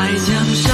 爱江山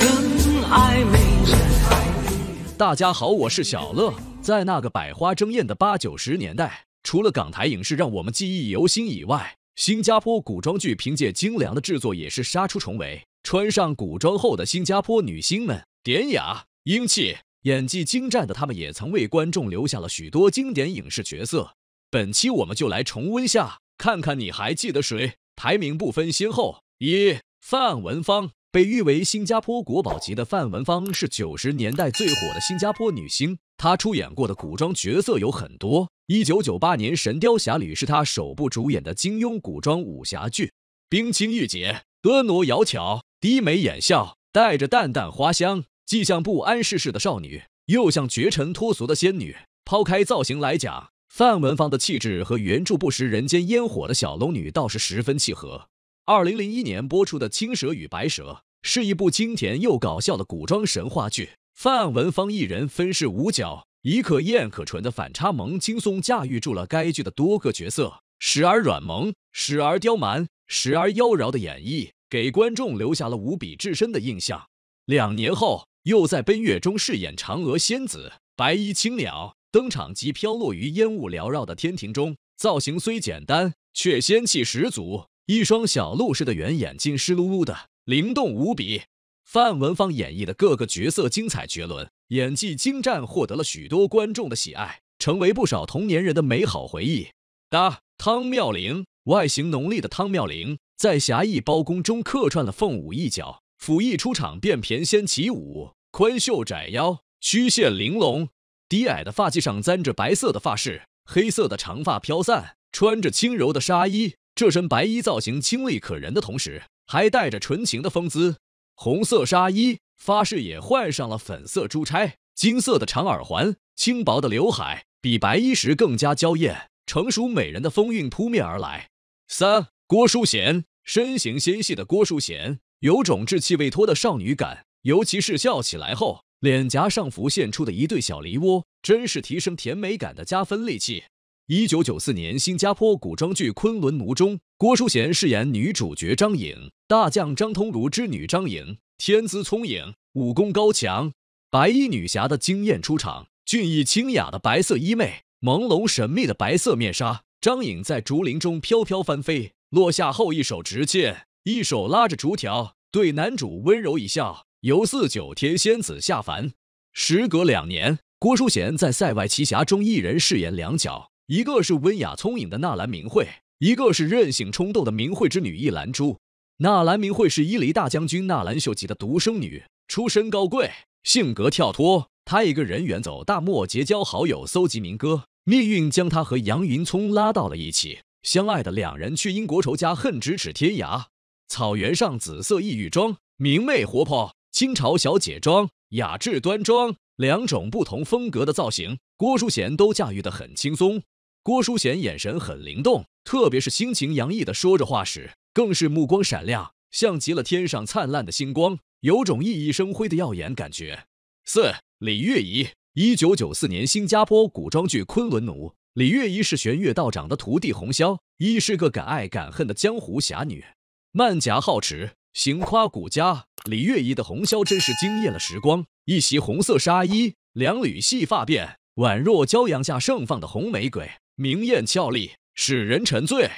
更爱美人。大家好，我是小乐。在那个百花争艳的八九十年代，除了港台影视让我们记忆犹新以外，新加坡古装剧凭借精良的制作也是杀出重围。穿上古装后的新加坡女星们，典雅英气，演技精湛的她们，也曾为观众留下了许多经典影视角色。本期我们就来重温下，看看你还记得谁？排名不分先后。一范文芳被誉为新加坡国宝级的范文芳是九十年代最火的新加坡女星，她出演过的古装角色有很多。一九九八年《神雕侠侣》是她首部主演的金庸古装武侠剧，冰清玉洁，婀娜窈窕，低眉眼笑，带着淡淡花香，既像不谙世事的少女，又像绝尘脱俗的仙女。抛开造型来讲，范文芳的气质和原著不食人间烟火的小龙女倒是十分契合。二零零一年播出的《青蛇与白蛇》是一部甜又搞笑的古装神话剧。范文芳一人分饰五角，以可艳可纯的反差萌轻松驾驭住了该剧的多个角色，时而软萌，时而刁蛮，时而妖娆的演绎，给观众留下了无比至深的印象。两年后，又在《奔月》中饰演嫦娥仙子，白衣青鸟登场即飘落于烟雾缭绕的天庭中，造型虽简单，却仙气十足。一双小鹿似的圆眼睛湿漉漉的，灵动无比。范文芳演绎的各个角色精彩绝伦，演技精湛，获得了许多观众的喜爱，成为不少同年人的美好回忆。哒，汤妙玲，外形浓丽的汤妙玲，在侠义包公中客串了凤舞一角。甫一出场，便翩跹起舞，宽袖窄腰，曲线玲珑。低矮的发髻上簪着白色的发饰，黑色的长发飘散，穿着轻柔的纱衣。这身白衣造型清丽可人的同时，还带着纯情的风姿。红色纱衣发饰也换上了粉色珠钗，金色的长耳环，轻薄的刘海，比白衣时更加娇艳，成熟美人的风韵扑面而来。三郭淑贤身形纤细的郭淑贤，有种稚气未脱的少女感，尤其是笑起来后，脸颊上浮现出的一对小梨窝，真是提升甜美感的加分利器。一九九四年，新加坡古装剧《昆仑奴》中，郭淑贤饰演女主角张颖，大将张通儒之女张颖，天资聪颖，武功高强。白衣女侠的惊艳出场，俊逸清雅的白色衣袂，朦胧神秘的白色面纱。张颖在竹林中飘飘翻飞，落下后，一手执剑，一手拉着竹条，对男主温柔一笑，犹似九天仙子下凡。时隔两年，郭淑贤在《塞外奇侠》中一人饰演两角。一个是温雅聪颖的纳兰明慧，一个是任性冲动的明慧之女伊兰珠。纳兰明慧是伊犁大将军纳兰秀吉的独生女，出身高贵，性格跳脱。她一个人远走大漠，结交好友，搜集民歌。命运将她和杨云聪拉到了一起，相爱的两人去英国仇家恨咫尺天涯。草原上紫色异域装，明媚活泼；清朝小姐装，雅致端庄。两种不同风格的造型，郭淑贤都驾驭得很轻松。郭书贤眼神很灵动，特别是心情洋溢的说着话时，更是目光闪亮，像极了天上灿烂的星光，有种熠熠生辉的耀眼感觉。四李月仪，一九九四年新加坡古装剧《昆仑奴》，李月仪是玄月道长的徒弟红绡，一是个敢爱敢恨的江湖侠女，曼颊皓齿，行夸古家。李月仪的红绡真是惊艳了时光，一袭红色纱衣，两缕细发辫，宛若骄阳下盛放的红玫瑰。明艳俏丽，使人沉醉。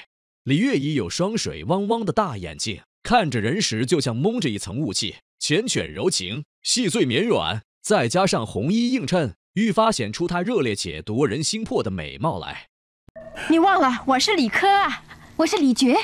李月怡有双水汪汪的大眼睛，看着人时就像蒙着一层雾气，缱绻柔情，细碎绵软，再加上红衣映衬，愈发显出她热烈且夺人心魄的美貌来。你忘了，我是李科啊，我是李珏。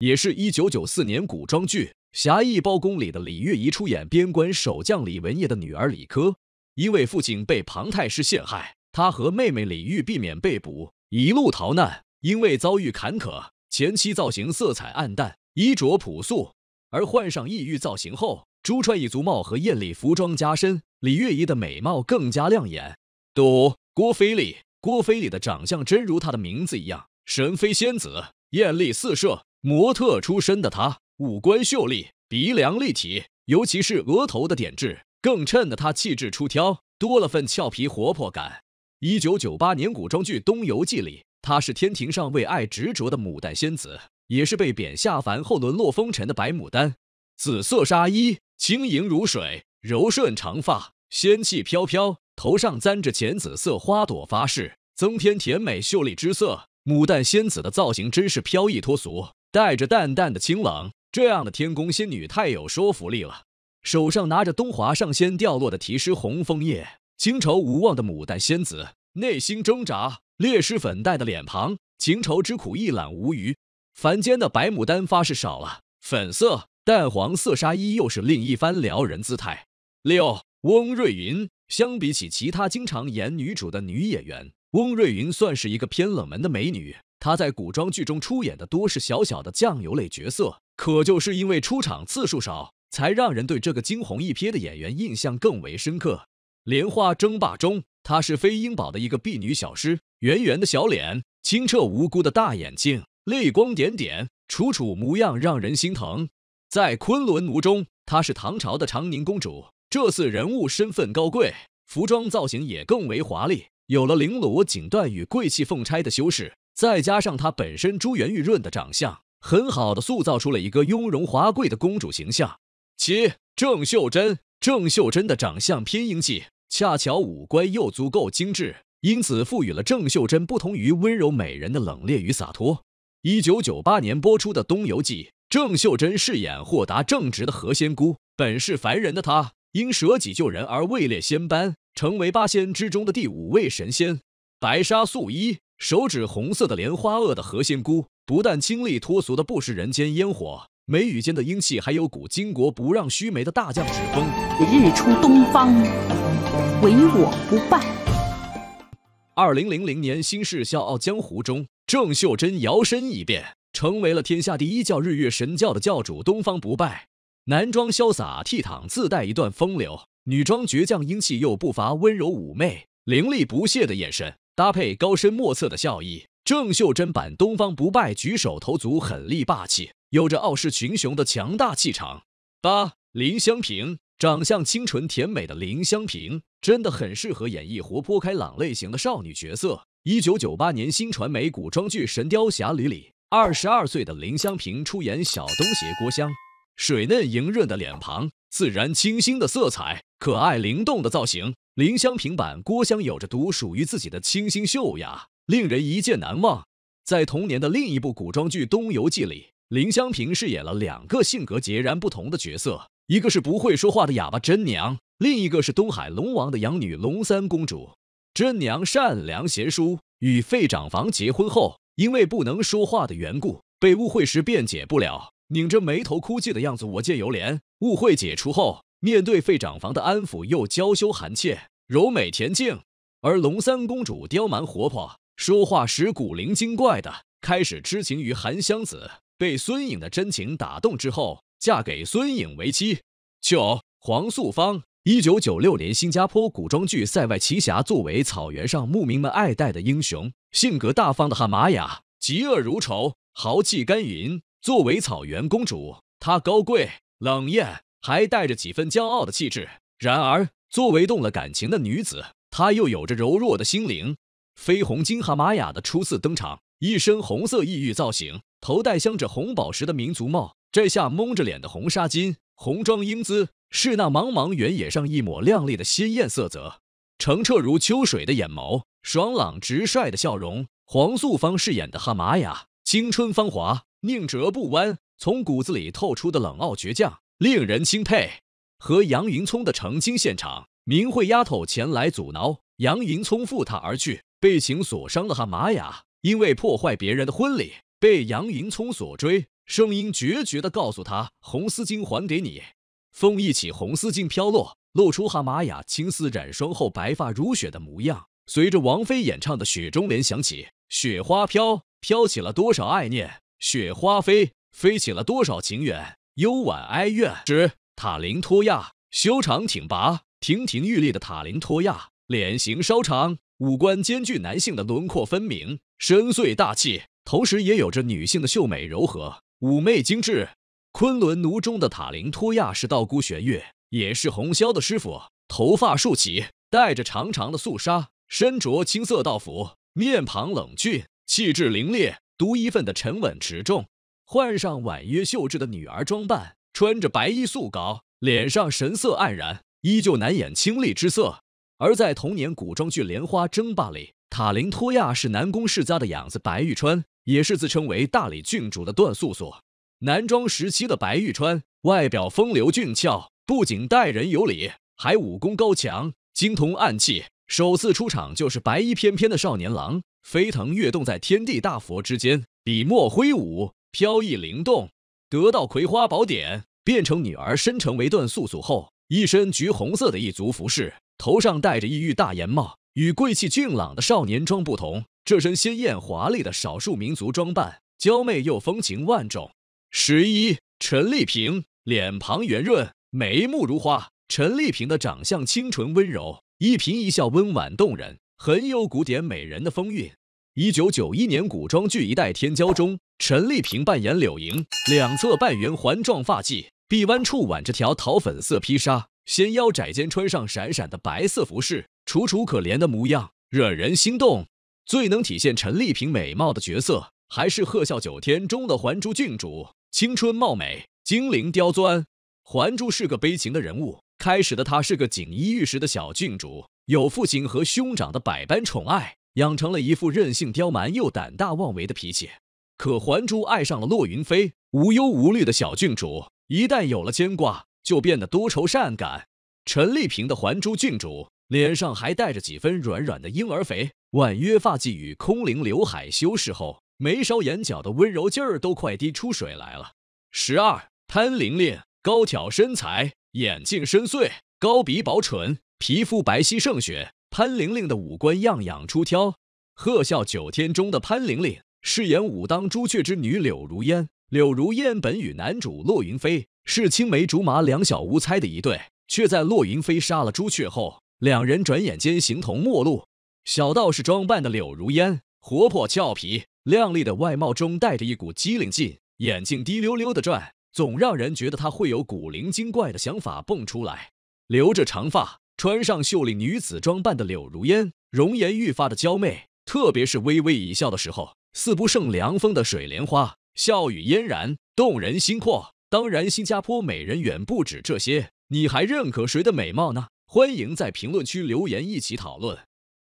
也是一九九四年古装剧《侠义包公》里的李月怡出演边关守将李文业的女儿李科，因为父亲被庞太师陷害。她和妹妹李玉避免被捕，一路逃难。因为遭遇坎坷，前期造型色彩暗淡，衣着朴素。而换上异域造型后，珠串一足帽和艳丽服装加身，李月怡的美貌更加亮眼。赌郭菲丽。郭菲丽的长相真如她的名字一样，神飞仙子，艳丽四射。模特出身的她，五官秀丽，鼻梁立体，尤其是额头的点痣，更衬得她气质出挑，多了份俏皮活泼感。一九九八年古装剧《东游记》里，她是天庭上为爱执着的牡丹仙子，也是被贬下凡后沦落风尘的白牡丹。紫色纱衣轻盈如水，柔顺长发仙气飘飘，头上簪着浅紫色花朵发饰，增添甜美秀丽之色。牡丹仙子的造型真是飘逸脱俗，带着淡淡的清冷。这样的天宫仙女太有说服力了。手上拿着东华上仙掉落的题诗红枫叶。情愁无望的牡丹仙子，内心挣扎，烈士粉黛的脸庞，情愁之苦一览无余。凡间的白牡丹发誓少了，粉色、淡黄色纱衣又是另一番撩人姿态。六，翁瑞云，相比起其他经常演女主的女演员，翁瑞云算是一个偏冷门的美女。她在古装剧中出演的多是小小的酱油类角色，可就是因为出场次数少，才让人对这个惊鸿一瞥的演员印象更为深刻。莲花争霸中，她是飞鹰堡的一个婢女小师，圆圆的小脸，清澈无辜的大眼睛，泪光点点，楚楚模样让人心疼。在昆仑奴中，她是唐朝的长宁公主，这次人物身份高贵，服装造型也更为华丽，有了绫罗锦缎与贵气凤钗的修饰，再加上她本身珠圆玉润的长相，很好的塑造出了一个雍容华贵的公主形象。七，郑秀珍，郑秀珍的长相偏英气。恰巧五官又足够精致，因此赋予了郑秀珍不同于温柔美人的冷冽与洒脱。一九九八年播出的《东游记》，郑秀珍饰演豁达正直的何仙姑。本是凡人的她，因舍己救人而位列仙班，成为八仙之中的第五位神仙。白纱素衣，手指红色的莲花萼的何仙姑，不但清丽脱俗的不食人间烟火，眉宇间的英气，还有股巾帼不让须眉的大将之风。日出东方。唯我不败。二零零零年《新世笑傲江湖》中，郑秀珍摇身一变，成为了天下第一教日月神教的教主东方不败。男装潇洒倜傥，自带一段风流；女装倔强英气，又不乏温柔妩媚。凌厉不屑的眼神，搭配高深莫测的笑意，郑秀珍版东方不败举手投足狠厉霸气，有着傲视群雄的强大气场。八林香萍。长相清纯甜美的林香平真的很适合演绎活泼开朗类型的少女角色。一九九八年，新传媒古装剧《神雕侠侣》里，二十二岁的林香平出演小东邪郭襄，水嫩莹润的脸庞，自然清新的色彩，可爱灵动的造型，林香平版郭襄有着独属于自己的清新秀雅，令人一见难忘。在同年的另一部古装剧《东游记》里，林香平饰演了两个性格截然不同的角色。一个是不会说话的哑巴真娘，另一个是东海龙王的养女龙三公主。真娘善良贤淑，与费长房结婚后，因为不能说话的缘故，被误会时辩解不了，拧着眉头哭泣的样子我见犹怜。误会解除后，面对费长房的安抚，又娇羞含怯，柔美恬静；而龙三公主刁蛮活泼，说话时古灵精怪的，开始痴情于韩湘子，被孙颖的真情打动之后。嫁给孙颖为妻。九黄素芳，一九九六年新加坡古装剧《塞外奇侠》作为草原上牧民们爱戴的英雄，性格大方的哈玛雅，嫉恶如仇，豪气干云。作为草原公主，她高贵冷艳，还带着几分骄傲的气质。然而，作为动了感情的女子，她又有着柔弱的心灵。绯红金哈玛雅的初次登场，一身红色异域造型，头戴镶着红宝石的民族帽。这下蒙着脸的红纱巾，红妆英姿是那茫茫原野上一抹亮丽的鲜艳色泽。澄澈如秋水的眼眸，爽朗直率的笑容。黄素芳饰演的哈玛雅，青春芳华，宁折不弯，从骨子里透出的冷傲倔强，令人钦佩。和杨银聪的成亲现场，明慧丫头前来阻挠，杨银聪负她而去，被情所伤的哈玛雅，因为破坏别人的婚礼，被杨银聪所追。声音决绝地告诉他：“红丝巾还给你。”风一起，红丝巾飘落，露出哈玛雅青丝染霜后白发如雪的模样。随着王菲演唱的《雪中莲》响起，雪花飘飘起了多少爱念，雪花飞飞起了多少情缘。幽婉哀怨，之塔林托亚，修长挺拔、亭亭玉立的塔林托亚，脸型稍长，五官兼具男性的轮廓分明、深邃大气，同时也有着女性的秀美柔和。妩媚精致，昆仑奴中的塔林托亚是道姑玄月，也是红霄的师傅。头发竖起，戴着长长的素纱，身着青色道服，面庞冷峻，气质凌冽，独一份的沉稳持重。换上婉约秀致的女儿装扮，穿着白衣素缟，脸上神色黯然，依旧难掩清丽之色。而在同年古装剧《莲花争霸》里，塔林托亚是南宫世家的养子白玉川。也是自称为大理郡主的段素素，男装时期的白玉川，外表风流俊俏，不仅待人有礼，还武功高强，精通暗器。首次出场就是白衣翩翩的少年郎，飞腾跃动在天地大佛之间，笔墨挥舞，飘逸灵动。得到葵花宝典，变成女儿身成为段素素后，一身橘红色的异族服饰，头上戴着异域大檐帽，与贵气俊朗的少年装不同。这身鲜艳华丽的少数民族装扮，娇媚又风情万种。十一，陈丽萍脸庞圆润，眉目如花。陈丽萍的长相清纯温柔，一颦一笑温婉动人，很有古典美人的风韵。一九九一年古装剧《一代天骄》中，陈丽萍扮演柳莹，两侧半圆环状发髻，臂弯处挽着条桃粉色披纱，纤腰窄肩，穿上闪闪的白色服饰，楚楚可怜的模样，惹人心动。最能体现陈丽萍美貌的角色，还是《鹤啸九天》中的还珠郡主。青春貌美，精灵刁钻。还珠是个悲情的人物。开始的她是个锦衣玉食的小郡主，有父亲和兄长的百般宠爱，养成了一副任性刁蛮又胆大妄为的脾气。可还珠爱上了骆云飞，无忧无虑的小郡主，一旦有了牵挂，就变得多愁善感。陈丽萍的还珠郡主，脸上还带着几分软软的婴儿肥。婉约发髻与空灵刘海修饰后，眉梢眼角的温柔劲儿都快滴出水来了。十二，潘玲玲高挑身材，眼睛深邃，高鼻薄唇，皮肤白皙胜雪。潘玲玲的五官样样出挑。《鹤啸九天》中的潘玲玲饰演武当朱雀之女柳如烟。柳如烟本与男主骆云飞是青梅竹马两小无猜的一对，却在骆云飞杀了朱雀后，两人转眼间形同陌路。小道士装扮的柳如烟，活泼俏皮，靓丽的外貌中带着一股机灵劲，眼睛滴溜溜的转，总让人觉得她会有古灵精怪的想法蹦出来。留着长发，穿上秀丽女子装扮的柳如烟，容颜愈发的娇媚，特别是微微一笑的时候，似不胜凉风的水莲花，笑语嫣然，动人心魄。当然，新加坡美人远不止这些，你还认可谁的美貌呢？欢迎在评论区留言，一起讨论。